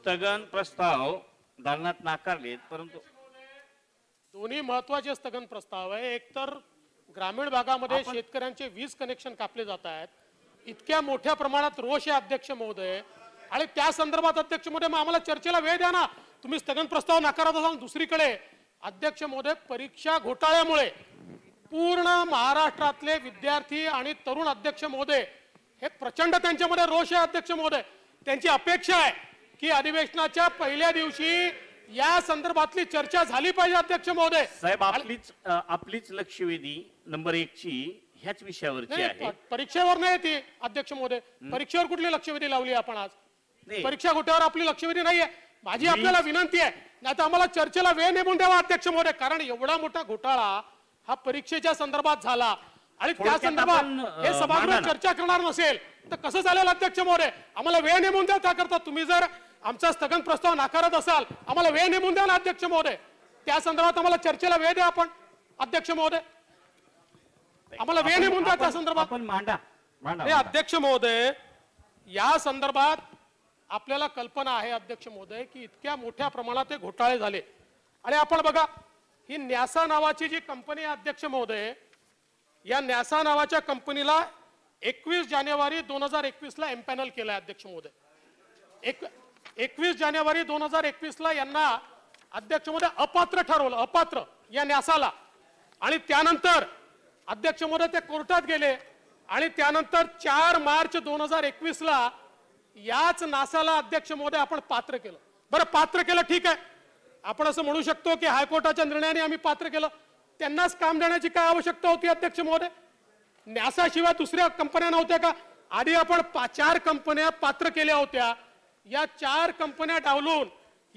स्थगन प्रस्ताव धरणात नाकारलेत परंतु दोन्ही महत्वाचे स्थगन प्रस्ताव आहे एकतर ग्रामीण भागामध्ये शेतकऱ्यांचे वीज कनेक्शन कापले जात आहेत इतक्या मोठ्या प्रमाणात रोष आहे अध्यक्ष महोदय आणि त्या संदर्भात अध्यक्ष महोदय मग आम्हाला चर्चेला वेळ द्या ना तुम्ही स्थगन प्रस्ताव नाकारत असाल दुसरीकडे अध्यक्ष महोदय परीक्षा घोटाळ्यामुळे पूर्ण महाराष्ट्रातले विद्यार्थी आणि तरुण अध्यक्ष महोदय हे प्रचंड त्यांच्यामध्ये रोष आहे अध्यक्ष महोदय त्यांची अपेक्षा आहे की अधिवेशनाच्या पहिल्या दिवशी या संदर्भातली चर्चा झाली पाहिजे अध्यक्ष महोदय साहेब आपलीच आपलीच लक्षवेधी नंबर एक ची ह्याच विषयावरची आहे परीक्षेवर नाही ती अध्यक्ष महोदय परीक्षेवर कुठली लक्षवेधी लावली आपण आज परीक्षा घोट्यावर आपली लक्षवेधी नाहीये माझी आपल्याला विनंती आहे नाही आता आम्हाला चर्चेला वेळ नेमून द्यावा अध्यक्ष महोदय कारण एवढा मोठा घोटाळा हा परीक्षेच्या संदर्भात झाला आणि त्या संदर्भात हे सभागृह चर्चा करणार नसेल तर कसं झालेलं अध्यक्ष महोदय आम्हाला वेळ नेमून द्या त्याकरता तुम्ही जर आमचा स्थगन प्रस्ताव नाकारत असाल आम्हाला वेळ नेमून द्या ना अध्यक्ष महोदय त्या संदर्भात आम्हाला चर्चेला वेळ द्या आपण अध्यक्ष महोदय आम्हाला वेळ नेमून द्या त्या संदर्भात मांडा हे अध्यक्ष महोदय या संदर्भात आपल्याला कल्पना आहे अध्यक्ष महोदय की इतक्या मोठ्या प्रमाणात घोटाळे झाले आणि आपण बघा ही न्यासा नावाची जी कंपनी आहे अध्यक्ष महोदय या न्यासा नावाच्या कंपनीला एकवीस जानेवारी दोन हजार एकवीसला एम्पॅनल केला आहे अध्यक्ष महोदय एक एकवीस जानेवारी दोन हजार एकवीसला यांना अध्यक्ष महोदय अपात्र ठरवलं अपात्र या न्यासाला आणि त्यानंतर अध्यक्ष अध्यक्षमध्ये ते कोर्टात गेले आणि त्यानंतर चार मार्च दोन हजार एकवीसला याच नासाला अध्यक्ष मोदय आपण पात्र केलं बरं पात्र केलं ठीक आहे आपण असं म्हणू शकतो की हायकोर्टाच्या निर्णयाने आम्ही पात्र केलं त्यांनाच काम देण्याची काय आवश्यकता होती अध्यक्ष महोदय न्यासाशिवाय दुसऱ्या कंपन्या नव्हत्या का आधी आपण चार कंपन्या पात्र केल्या होत्या या चार कंपन्या डावलून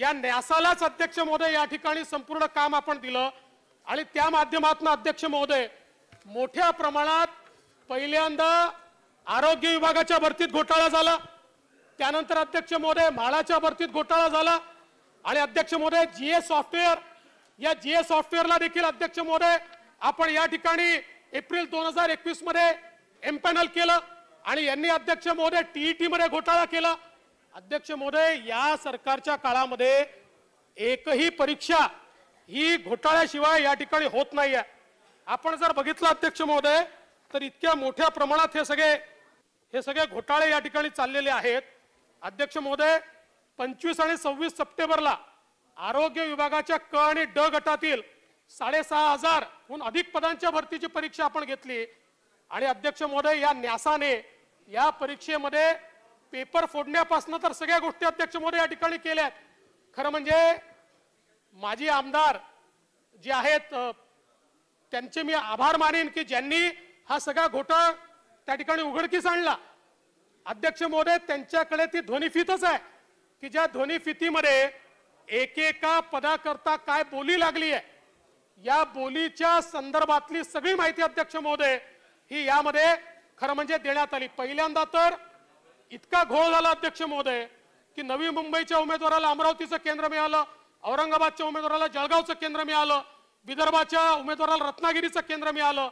या न्यासालाच अध्यक्ष महोदय या ठिकाणी संपूर्ण काम आपण दिलं आणि त्या माध्यमातून अध्यक्ष महोदय मोठ्या प्रमाणात पहिल्यांदा आरोग्य विभागाच्या भरतीत घोटाळा झाला त्यानंतर अध्यक्ष महोदय म्हाळाच्या भरतीत घोटाळा झाला आणि अध्यक्ष महोदय जीए सॉफ्टवेअर या जीए सॉफ्टवेअरला देखील अध्यक्ष महोदय आपण या ठिकाणी एप्रिल दोन हजार एकवीस मध्ये एम्पॅनल केलं आणि यांनी अध्यक्ष महोदय टीईटी मध्ये घोटाळा केला अध्यक्ष महोदय या सरकारच्या काळामध्ये एकही परीक्षा ही घोटाळ्याशिवाय या ठिकाणी होत नाही आहे आपण जर बघितलं अध्यक्ष महोदय तर इतक्या मोठ्या प्रमाणात हे सगळे हे सगळे घोटाळे या ठिकाणी चाललेले आहेत अध्यक्ष महोदय पंचवीस आणि सव्वीस सप्टेंबरला आरोग्य विभागाच्या क आणि ड गटातील साडेसहा हजारहून अधिक पदांच्या भरतीची परीक्षा आपण घेतली आणि अध्यक्ष महोदय या न्यासाने या परीक्षेमध्ये पेपर फोडण्यापासून तर सगळ्या गोष्टी अध्यक्ष महोदय या ठिकाणी केल्या खरं म्हणजे माजी आमदार जे आहेत त्यांचे मी आभार मानेन की ज्यांनी हा सगळा घोटाळा त्या ठिकाणी उघडकीस आणला अध्यक्ष महोदय त्यांच्याकडे ती ध्वनिफितच आहे की ज्या ध्वनिफितीमध्ये एकेका पदाकरता काय बोली लागली आहे या बोलीच्या संदर्भातली सगळी माहिती अध्यक्ष महोदय ही यामध्ये खरं म्हणजे देण्यात आली पहिल्यांदा तर इतका घोळ झाला अध्यक्ष महोदय की नवी मुंबईच्या उमेदवाराला अमरावतीचं केंद्र मिळालं औरंगाबादच्या उमेदवाराला जळगावचं केंद्र मिळालं विदर्भाच्या उमेदवाराला रत्नागिरीचं केंद्र मिळालं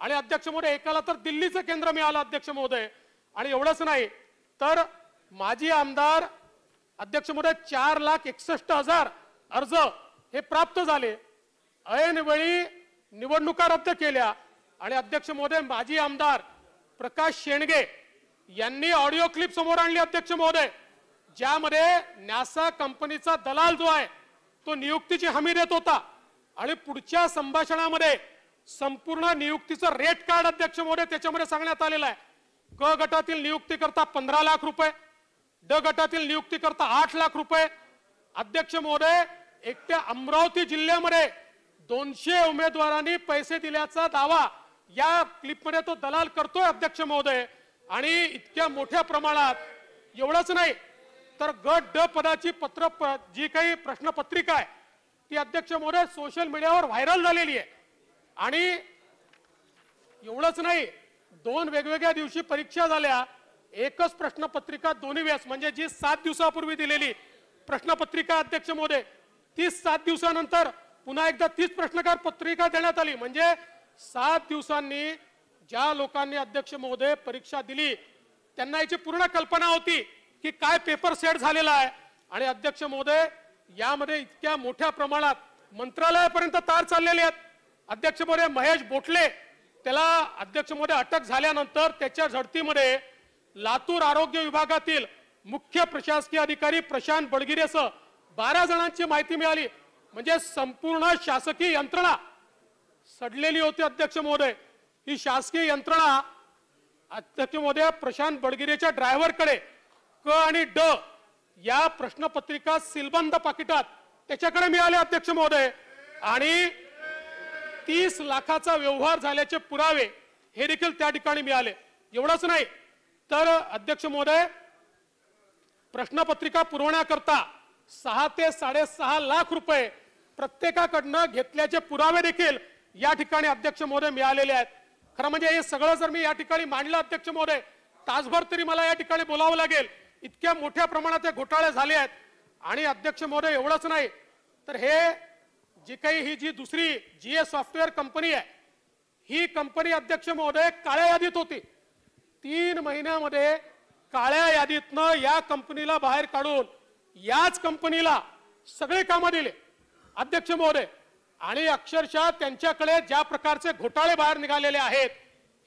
आणि अध्यक्ष महोदय एकाला तर दिल्लीचं केंद्र मिळालं अध्यक्ष महोदय आणि एवढंच नाही तर माजी आमदार अध्यक्ष महोदय चार लाख एकसष्ट हजार अर्ज हे प्राप्त झाले ऐनवेळी निवडणुका रद्द केल्या आणि अध्यक्ष महोदय माजी आमदार प्रकाश शेंडगे यांनी ऑडिओ क्लिप समोर आणली अध्यक्ष महोदय ज्यामध्ये न्यासा कंपनीचा दलाल जो आहे तो नियुक्तीची हमी देत होता आणि पुढच्या संभाषणामध्ये संपूर्ण नियुक्तीचं रेट कार्ड अध्यक्ष महोदय त्याच्यामध्ये सांगण्यात आलेलं आहे क गटातील नियुक्ती करता पंधरा लाख रुपये ड गटातील नियुक्ती करता आठ लाख रुपये अध्यक्ष महोदय एकट्या अमरावती जिल्ह्यामध्ये दोनशे उमेदवारांनी पैसे दिल्याचा दावा या क्लिपमध्ये तो दलाल करतोय अध्यक्ष महोदय आणि इतक्या मोठ्या प्रमाणात एवढंच नाही तर गट ड पदाची पत्र जी काही प्रश्नपत्रिका आहे ती अध्यक्ष मोरे सोशल मीडियावर व्हायरल झालेली आहे आणि एवढंच नाही दोन वेगवेगळ्या दिवशी परीक्षा झाल्या एकच प्रश्नपत्रिका दोन्ही वेळेस म्हणजे जी सात दिवसापूर्वी दिलेली प्रश्नपत्रिका अध्यक्ष मोदे ती सात दिवसानंतर पुन्हा एकदा तीच प्रश्नकार पत्रिका देण्यात आली म्हणजे सात दिवसांनी ज्या लोकांनी अध्यक्ष महोदय परीक्षा दिली त्यांना याची पूर्ण कल्पना होती की काय पेपर सेट झालेला आहे आणि अध्यक्ष महोदय यामध्ये इतक्या मोठ्या प्रमाणात मंत्रालयापर्यंत तार चाललेले आहेत अध्यक्ष महोदय महेश बोटले त्याला अध्यक्ष महोदय अटक झाल्यानंतर त्याच्या झडतीमध्ये लातूर आरोग्य विभागातील मुख्य प्रशासकीय अधिकारी प्रशांत बडगिरेसह बारा जणांची माहिती मिळाली म्हणजे संपूर्ण शासकीय यंत्रणा सडलेली होती अध्यक्ष महोदय ही शासकीय यंत्रणा अध्यक्ष महोदय प्रशांत बडगिरेच्या ड्रायव्हरकडे क आणि ड या प्रश्नपत्रिका सिलबंद पाकिटात त्याच्याकडे मिळाले अध्यक्ष महोदय आणि तीस लाखाचा व्यवहार झाल्याचे पुरावे हे देखील त्या ठिकाणी मिळाले एवढंच नाही तर अध्यक्ष महोदय प्रश्नपत्रिका पुरवण्याकरता सहा ते साडेसहा लाख रुपये प्रत्येकाकडनं घेतल्याचे पुरावे देखील या ठिकाणी अध्यक्ष महोदय मिळालेले आहेत खरं म्हणजे हे सगळं जर मी या ठिकाणी मांडलं अध्यक्ष महोदय तासभर तरी मला या ठिकाणी बोलावं लागेल इतक्या मोठ्या प्रमाणात हे घोटाळे झाले आहेत आणि अध्यक्ष महोदय एवढंच नाही तर हे जी काही ही जी दुसरी जी ए सॉफ्टवेअर कंपनी आहे ही कंपनी अध्यक्ष महोदय काळ्या यादीत होती तीन महिन्यामध्ये काळ्या यादीतनं या कंपनीला बाहेर काढून याच कंपनीला सगळे कामं दिले अध्यक्ष महोदय आणि अक्षरशः त्यांच्याकडे ज्या प्रकारचे घोटाळे बाहेर निघालेले आहेत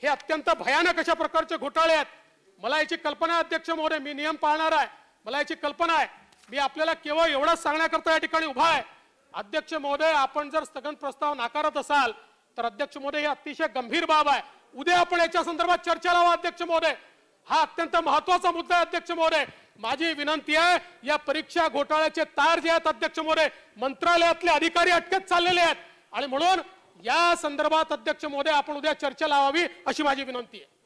हे अत्यंत भयानक अशा प्रकारचे घोटाळे आहेत मला याची कल्पना अध्यक्ष महोदय मी नियम पाळणार आहे मला याची कल्पना आहे मी आपल्याला केवळ एवढंच सांगण्याकरता या ठिकाणी उभा आहे अध्यक्ष महोदय आपण जर स्थगन प्रस्ताव नाकारत असाल तर अध्यक्ष महोदय ही अतिशय गंभीर बाब आहे उद्या आपण याच्या संदर्भात चर्चा लावा अध्यक्ष महोदय हा अत्यंत महत्वाचा मुद्दा आहे अध्यक्ष महोदय माझी विनंती आहे या परीक्षा घोटाळ्याचे तार जे आहेत अध्यक्ष मोरे मंत्रालयातले अधिकारी अटकेत चाललेले आहेत आणि म्हणून या संदर्भात अध्यक्ष मोदे आपण उद्या चर्चा लावावी अशी माझी विनंती आहे